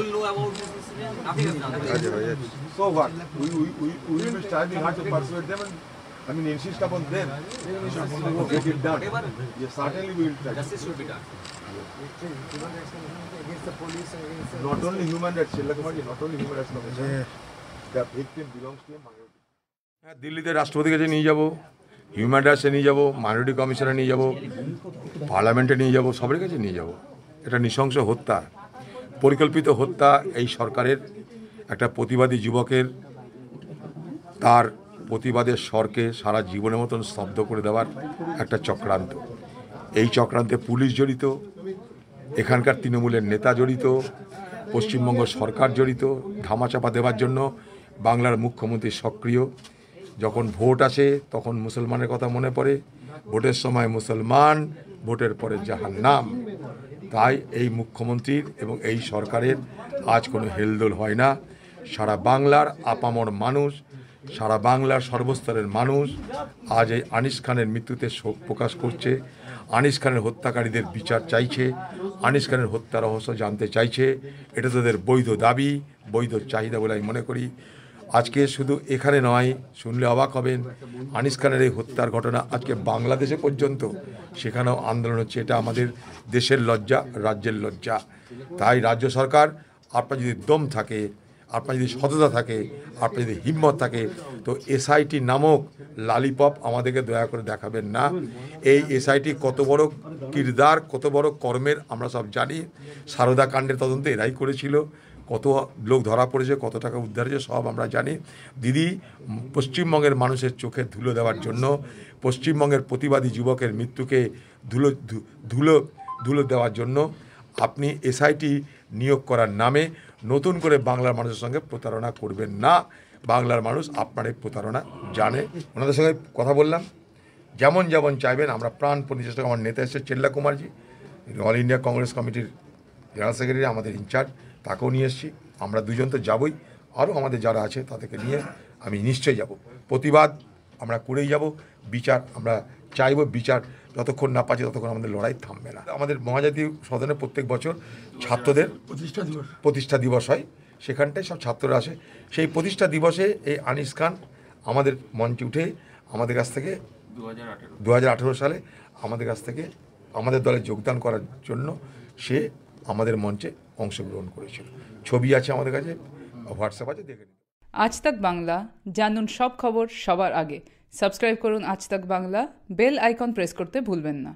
all know about this incident? Nothing has done. Ajay, So what? We, we, we, we will be striving hard to persuade them and I mean, insist upon them. Get it done. Yes, certainly we will try. Justice should be done. Not only human rights, Shilakamaji, not only human rights commission. The victim belongs to a minority. দিল্লিতে রাষ্ট্রপতির কাছে নিয়ে যাব human রাইটসে নিয়ে যাব minority কমিশনে নিয়ে যাব পার্লামেন্টে নিয়ে যাব সবার কাছে নিয়ে যাব এটা নৃশংস হত্যা পরিকল্পিত হত্যা এই সরকারের একটা প্রতিবাদী যুবকের তার প্রতিবাদের স্বরকে সারা জীবনের মতন স্তব্ধ করে দেওয়ার একটা চক্রান্ত এই চক্রান্তে পুলিশ জড়িত এখানকার তৃণমূলের নেতা জড়িত পশ্চিমবঙ্গ সরকার জড়িত ধামাচাপা দেওয়ার জন্য বাংলার মুখ্যমন্ত্রী সক্রিয় যখন ভোট আসে তখন মুসলমানের কথা মনে পড়ে ভোটের সময় মুসলমান ভোটের পরে যাহার নাম তাই এই মুখ্যমন্ত্রীর এবং এই সরকারের আজ কোনো হেলদোল হয় না সারা বাংলার আপামর মানুষ সারা বাংলার সর্বস্তরের মানুষ আজ এই আনিস খানের মৃত্যুতে শোক প্রকাশ করছে আনিস খানের হত্যাকারীদের বিচার চাইছে আনিস খানের হত্যা রহস্য জানতে চাইছে এটা তাদের বৈধ দাবি বৈধ চাহিদা বলে আমি মনে করি আজকে শুধু এখানে নয় শুনলে অবাক হবেন আনিস খানের এই হত্যার ঘটনা আজকে বাংলাদেশে পর্যন্ত সেখানেও আন্দোলন হচ্ছে এটা আমাদের দেশের লজ্জা রাজ্যের লজ্জা তাই রাজ্য সরকার আপনার যদি দম থাকে আপনার যদি সততা থাকে আপনার যদি হিম্মত থাকে তো এসআইটি নামক লালিপপ আমাদেরকে দয়া করে দেখাবেন না এই এসআইটি কত বড় কিরদার কত বড় কর্মের আমরা সব জানি সারদা কাণ্ডের তদন্ত এরাই করেছিল কত লোক ধরা পড়েছে কত টাকা উদ্ধার হয়েছে সব আমরা জানি দিদি পশ্চিমবঙ্গের মানুষের চোখে ধুলো দেওয়ার জন্য পশ্চিমবঙ্গের প্রতিবাদী যুবকের মৃত্যুকে ধুলো ধুলো ধুলো দেওয়ার জন্য আপনি এসআইটি নিয়োগ করার নামে নতুন করে বাংলার মানুষের সঙ্গে প্রতারণা করবেন না বাংলার মানুষ আপনার এই প্রতারণা জানে ওনাদের সঙ্গে কথা বললাম যেমন যেমন চাইবেন আমরা প্রাণপণ চেষ্টা আমার নেতা এসেছে চেল্লা কুমারজি অল ইন্ডিয়া কংগ্রেস কমিটির জেনারেল সেক্রেটারি আমাদের ইনচার্জ তাকেও নিয়ে এসেছি আমরা দুজন তো যাবই আরও আমাদের যারা আছে তাদেরকে নিয়ে আমি নিশ্চয়ই যাব প্রতিবাদ আমরা করেই যাব বিচার আমরা চাইব বিচার যতক্ষণ না পাচ্ছে ততক্ষণ আমাদের লড়াই থামবে না আমাদের মহাজাতি সদনে প্রত্যেক বছর ছাত্রদের প্রতিষ্ঠা দিবস প্রতিষ্ঠা দিবস হয় সেখানটায় সব ছাত্ররা আসে সেই প্রতিষ্ঠা দিবসে এই আনিস খান আমাদের মঞ্চে উঠে আমাদের কাছ থেকে দু সালে আমাদের কাছ থেকে আমাদের দলে যোগদান করার জন্য সে আমাদের মঞ্চে অংশগ্রহণ করেছিল ছবি আছে আমাদের কাছে হোয়াটসঅ্যাপ আছে দেখে নিন আজ তাক বাংলা জানুন সব খবর সবার আগে সাবস্ক্রাইব করুন আজ তাক বাংলা বেল আইকন প্রেস করতে ভুলবেন না